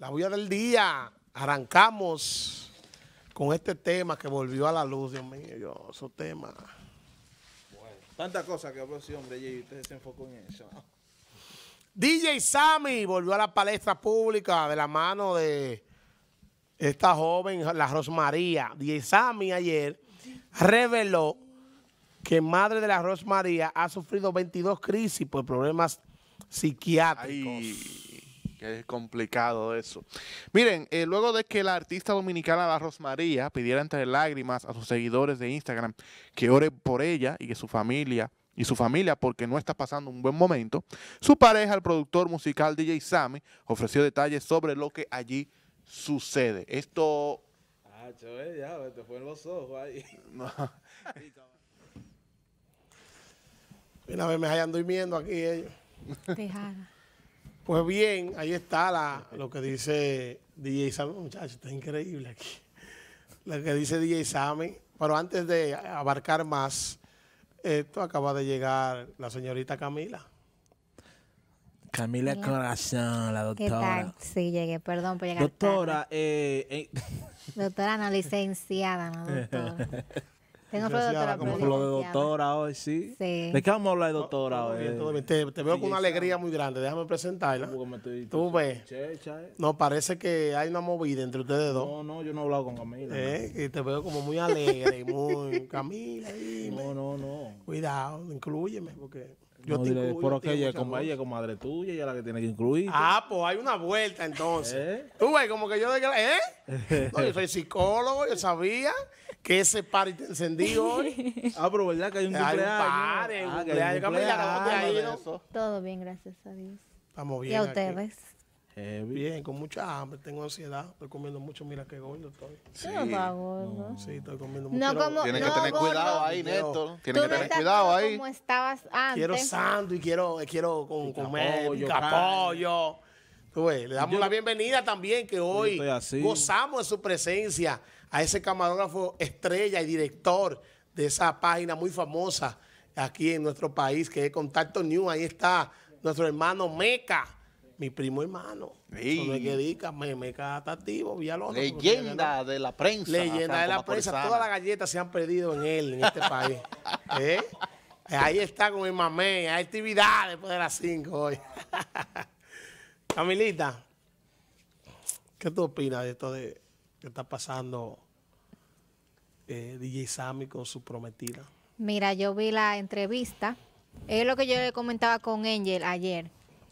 La bulla del día. Arrancamos con este tema que volvió a la luz, Dios mío, yo, esos temas. Bueno, tanta cosa que habló ese hombre y usted se enfocó en eso. DJ Sammy volvió a la palestra pública de la mano de esta joven, la Rosmaría. DJ Sammy ayer reveló que madre de la Rosmaría ha sufrido 22 crisis por problemas psiquiátricos. Es complicado eso. Miren, eh, luego de que la artista dominicana La Rosmaría pidiera entre lágrimas a sus seguidores de Instagram que ore por ella y que su familia y su familia porque no está pasando un buen momento, su pareja, el productor musical DJ Sammy, ofreció detalles sobre lo que allí sucede. Esto... Ah, chavé, ya, te fue en los ojos ahí. Una vez me hallan durmiendo aquí ellos. Eh. Pues bien, ahí está la, lo que dice DJ Sammy. Muchachos, está increíble aquí. Lo que dice DJ Sammy. Pero antes de abarcar más, esto acaba de llegar la señorita Camila. Camila Corazón, la doctora. ¿Qué tal? Sí, llegué, perdón por llegar Doctora, tarde. Doctora, eh, eh. Doctora, no, licenciada, no, doctora. Tengo licenciada, como lo de doctora hoy, sí. sí. ¿De qué vamos a hablar de doctora hoy? Te, veo con una alegría muy grande. Déjame presentarla. Tú ves. Eh. No, parece que hay una movida entre ustedes dos. No, no, yo no he hablado con Camila. ¿Eh? Y te veo como muy alegre, y muy... Camila, dime. No, no, no. Cuidado, incluyeme, porque... Yo no, te ella como madre tuya, ella es la que tiene que incluir. Ah, pues hay una vuelta entonces. ¿Eh? Tú ves, como que yo ¿eh? yo soy psicólogo, yo sabía que ese party te encendió hoy. ah, pero verdad que hay un cumpleaños. Hay un Todo bien, gracias a Dios. Estamos bien. ¿Y a ustedes? Bien, con mucha hambre, tengo ansiedad, estoy comiendo mucho, mira qué gordo estoy. Sí, no, sí estoy comiendo mucho. tienes que tener cuidado ahí, Néstor. Tienes que tener cuidado ahí. Como estabas antes. Quiero sándwich, quiero, quiero con, comer capollo. le damos la bienvenida también que hoy gozamos de su presencia a ese camarógrafo estrella y director de esa página muy famosa aquí en nuestro país que es Contacto New. Ahí está nuestro hermano Meca mi primo hermano. me, me Leyenda de la prensa. Leyenda de la prensa. Todas las galletas se han perdido en él, en este país. ¿Eh? Ahí está con mi mamé. Hay actividad después de las 5 hoy. Camilita, ¿qué tú opinas de esto de que está pasando eh, DJ Sammy con su prometida? Mira, yo vi la entrevista. Es lo que yo le comentaba con Angel ayer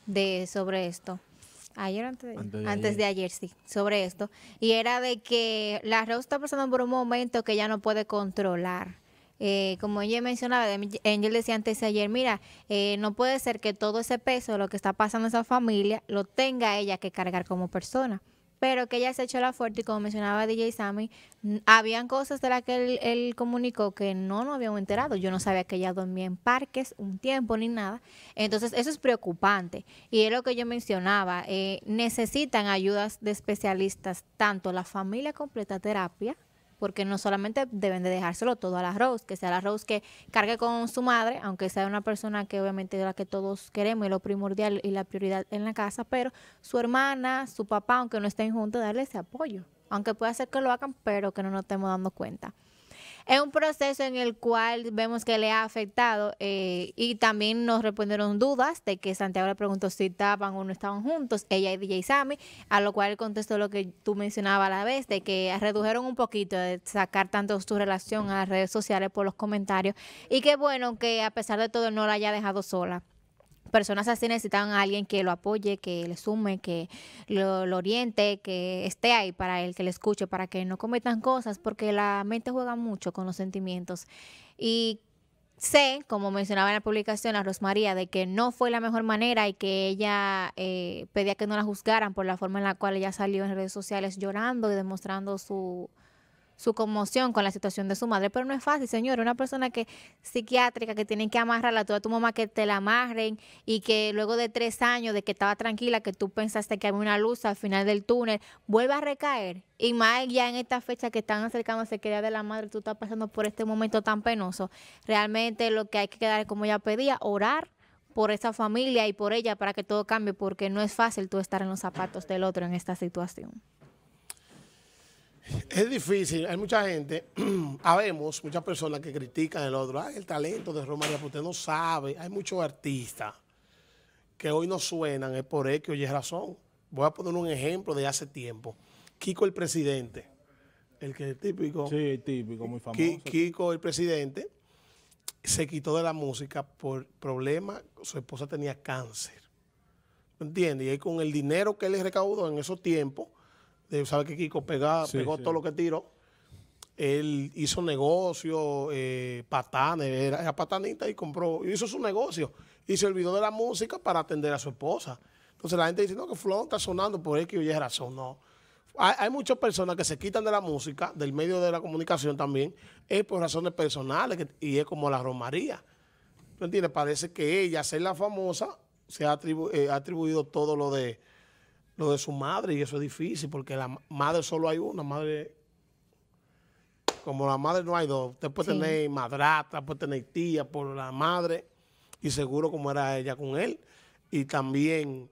de sobre esto. Ayer antes de, ayer. sí, sobre esto. Y era de que la Rose está pasando por un momento que ya no puede controlar. Eh, como ella mencionaba, Angel decía antes de ayer, mira, eh, no puede ser que todo ese peso, lo que está pasando en esa familia, lo tenga ella que cargar como persona pero que ella se echó la fuerte y como mencionaba DJ Sammy, habían cosas de las que él, comunicó que no nos habíamos enterado. Yo no sabía que ella dormía en parques un tiempo ni nada. Entonces eso es preocupante. Y es lo que yo mencionaba, eh, necesitan ayudas de especialistas, tanto la familia completa terapia, porque no solamente deben de dejárselo todo a la Rose, que sea la Rose que cargue con su madre, aunque sea una persona que obviamente es la que todos queremos y lo primordial y la prioridad en la casa, pero su hermana, su papá, aunque no estén juntos, darle ese apoyo, aunque pueda ser que lo hagan, pero que no nos estemos dando cuenta es un proceso en el cual vemos que le ha afectado eh, y también nos respondieron dudas de que Santiago le preguntó si estaban o no estaban juntos, ella y DJ Sammy, a lo cual contestó lo que tú mencionabas a la vez, de que redujeron un poquito de sacar tanto su relación a las redes sociales por los comentarios y que bueno que a pesar de todo no la haya dejado sola personas así necesitan a alguien que lo apoye, que le sume, que lo, oriente, que esté ahí para él, que le escuche, para que no cometan cosas, porque la mente juega mucho con los sentimientos. Y sé, como mencionaba en la publicación a Rosmaría, de que no fue la mejor manera y que ella eh, pedía que no la juzgaran por la forma en la cual ella salió en redes sociales llorando y demostrando su su conmoción con la situación de su madre. Pero no es fácil, señor. Una persona que psiquiátrica, que tienen que amarrarla, a a tu mamá que te la amarren y que luego de tres años de que estaba tranquila, que tú pensaste que había una luz al final del túnel, vuelve a recaer. Y más ya en esta fecha que están acercándose que día de la madre, tú estás pasando por este momento tan penoso. Realmente lo que hay que quedar, como ya pedía, orar por esa familia y por ella para que todo cambie, porque no es fácil tú estar en los zapatos del otro en esta situación. Es difícil, hay mucha gente, sabemos, ah, muchas personas que critican el otro, el talento de Romario, usted no sabe, hay muchos artistas que hoy no suenan, es por X o es razón. Voy a poner un ejemplo de hace tiempo. Kiko el presidente, el que es típico. Sí, típico, muy famoso. Kiko el presidente se quitó de la música por problemas, su esposa tenía cáncer. ¿Me entiendes? Y ahí con el dinero que él recaudó en esos tiempos, sabe que Kiko pega, pegó todo lo que tiró. Él hizo negocio, eh, patanes, era, patanita y compró, hizo su negocio y se olvidó de la música para atender a su esposa. Entonces la gente dice, no, que Flon está sonando por él que razón. No. Hay, muchas personas que se quitan de la música, del medio de la comunicación también, es por razones personales y es como la Romaría. ¿Tú entiendes? Parece que ella, ser la famosa, se ha eh, atribuido todo lo de lo de su madre y eso es difícil porque la madre solo hay una, madre como la madre no hay dos. Usted puede tener madrata, puede tener tía por la madre y seguro como era ella con él. Y también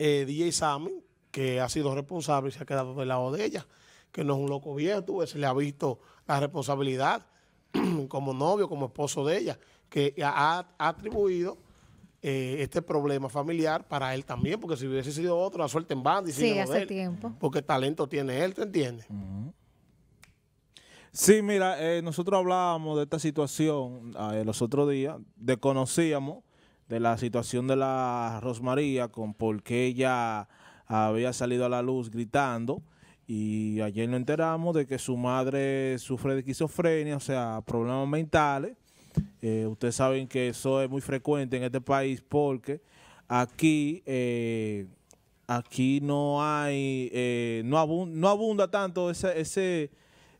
eh, DJ Sammy, que ha sido responsable y se ha quedado del lado de ella, que no es un loco viejo, se le ha visto la responsabilidad como novio, como esposo de ella, que ha atribuido eh, este problema familiar para él también, porque si hubiese sido otro, la suerte en banda y Sí, hace tiempo. Porque talento tiene él, ¿te entiendes? Sí, mira, eh, nosotros hablábamos de esta situación eh, los otros días, desconocíamos de la situación de la Rosmaría con por qué ella había salido a la luz gritando y ayer nos enteramos de que su madre sufre de esquizofrenia, o sea, problemas mentales eh, ustedes saben que eso es muy frecuente en este país porque aquí, eh, aquí no hay, eh, no, abunda, tanto ese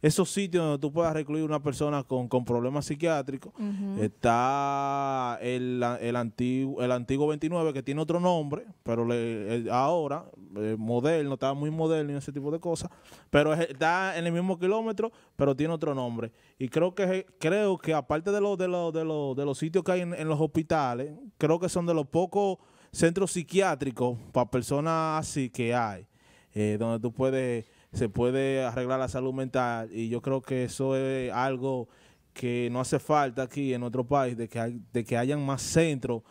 esos sitios donde tú puedas recluir una persona con, problemas psiquiátricos. Está el, antiguo, el antiguo 29, que tiene otro nombre, pero le, ahora, eh, moderno, está muy moderno y ese tipo de cosas. Pero está en el mismo kilómetro, pero tiene otro nombre. Y creo que creo que aparte de, los de, los de, de los sitios que hay en, los hospitales, creo que son de los pocos centros psiquiátricos para personas así que hay, eh, donde tú puedes se puede arreglar la salud mental y yo creo que eso es algo que no hace falta aquí en nuestro país, de que, de que hayan más centros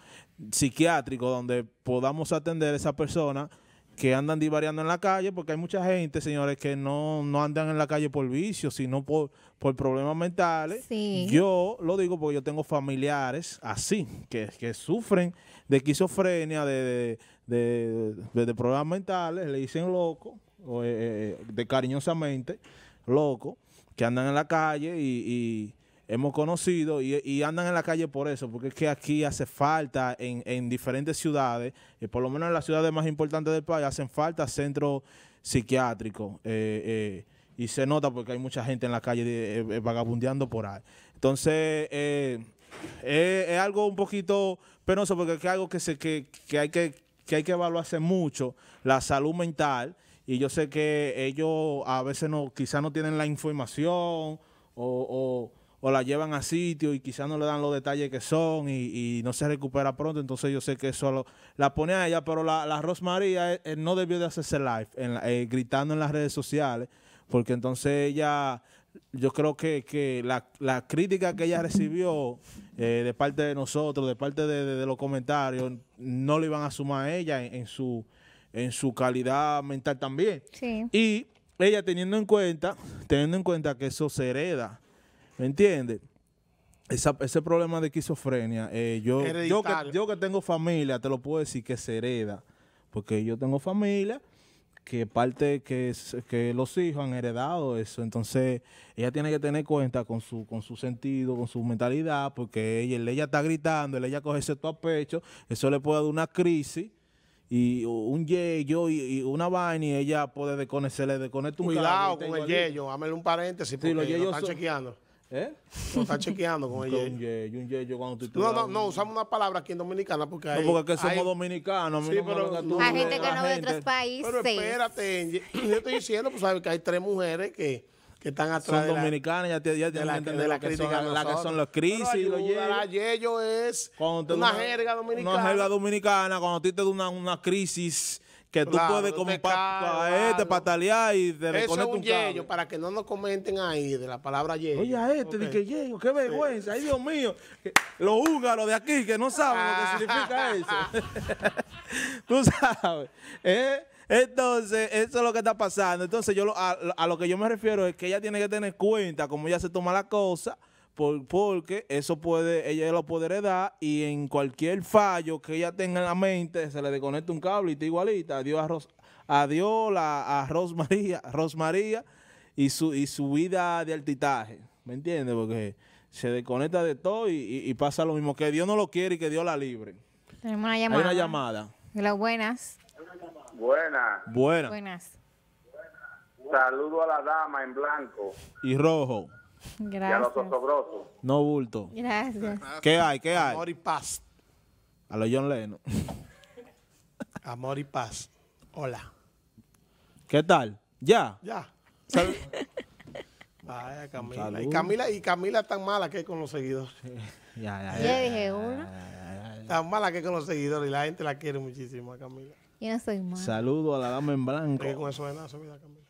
psiquiátricos donde podamos atender a esas personas que andan divariando en la calle, porque hay mucha gente, señores, que no, no andan en la calle por vicio, sino por, por problemas mentales. Yo lo digo porque yo tengo familiares así, que, que sufren de esquizofrenia, de, de, de problemas mentales, le dicen loco, eh, eh, de cariñosamente, loco, que andan en la calle y, hemos conocido y, andan en la calle por eso, porque es que aquí hace falta en, diferentes ciudades, y eh, por lo menos en las ciudades más importantes del país, hacen falta centros psiquiátricos. y se nota porque hay mucha gente en la calle vagabundeando por ahí. Entonces, es, algo un poquito penoso porque es algo que, que, hay que, que hay que evaluarse mucho, la salud mental y yo sé que ellos a veces no, quizás no tienen la información o, o, la llevan a sitio y quizás no le dan los detalles que son y, no se recupera pronto, entonces yo sé que eso la pone a ella, pero la, la Rosmaría eh, eh, no debió de hacerse live, en eh, gritando en las redes sociales, porque entonces ella yo creo que, la, crítica que ella recibió de parte de nosotros, de parte de, los comentarios, no le iban a sumar a ella en su en su calidad mental también. Y ella teniendo en cuenta, teniendo en cuenta que eso se hereda, ¿me entiendes? ese problema de esquizofrenia, eh, yo, yo que, tengo familia, te lo puedo decir que se hereda, porque yo tengo familia que parte que, que los hijos han heredado eso. Entonces, ella tiene que tener cuenta con su, con su sentido, con su mentalidad, porque ella, ella está gritando, ella coge ese a pecho, eso le puede dar una crisis y un yello y, y, una vaina y ella puede desconocerle, desconectar un Cuidado con el yello, hámele un paréntesis porque sí, los lo están chequeando. ¿Eh? Lo están chequeando con el Un un cuando tú No, no, no, usamos una palabra aquí en dominicana porque hay... No, porque es somos dominicanos. Sí, pero... gente eh, que no ve de otros países. Pero espérate, yo estoy diciendo, pues sabes que hay tres mujeres que que están atrás. Son dominicanos, ya, tienen ya de, la, la, crítica. la que son los crisis, no, yello es una, una, jerga dominicana. Una jerga dominicana, cuando a ti te da una, una crisis que tú puedes como para este patalear y te Eso un, para que no nos comenten ahí de la palabra yeyo. Oye, a este, okay. que yeyo, qué vergüenza, ay Dios mío. Los húngaros de aquí que no saben lo que ah. significa eso. tú sabes, ¿eh? Entonces, eso es lo que está pasando. Entonces, yo a, a, lo que yo me refiero es que ella tiene que tener cuenta cómo ella se toma la cosa porque eso puede, ella lo puede heredar y en cualquier fallo que ella tenga en la mente se le desconecta un cable y está igualita. Adiós a, Ros, adiós a Rosmaría, Rosmaría y su, y su vida de altitaje. ¿Me entiendes? Porque se desconecta de todo y, pasa lo mismo. Que Dios no lo quiere y que Dios la libre. Tenemos una llamada. una Las buenas. Buenas. Buenas. Buenas. Saludo a la dama en blanco. Y rojo. Gracias. Y a los No bulto. Gracias. ¿Qué hay? ¿Qué hay? Amor y paz. A los John Lennon. Amor y paz. Hola. ¿Qué tal? ¿Ya? Ya. Vaya, Camila. Y Camila. Y Camila tan mala que con los seguidores. ya, ya, ya. dije una. Tan mala que con los seguidores y la gente la quiere muchísimo a Camila. Yo no soy mala. Saludo a la dama en blanco. ¿Qué con eso de nada, Camila?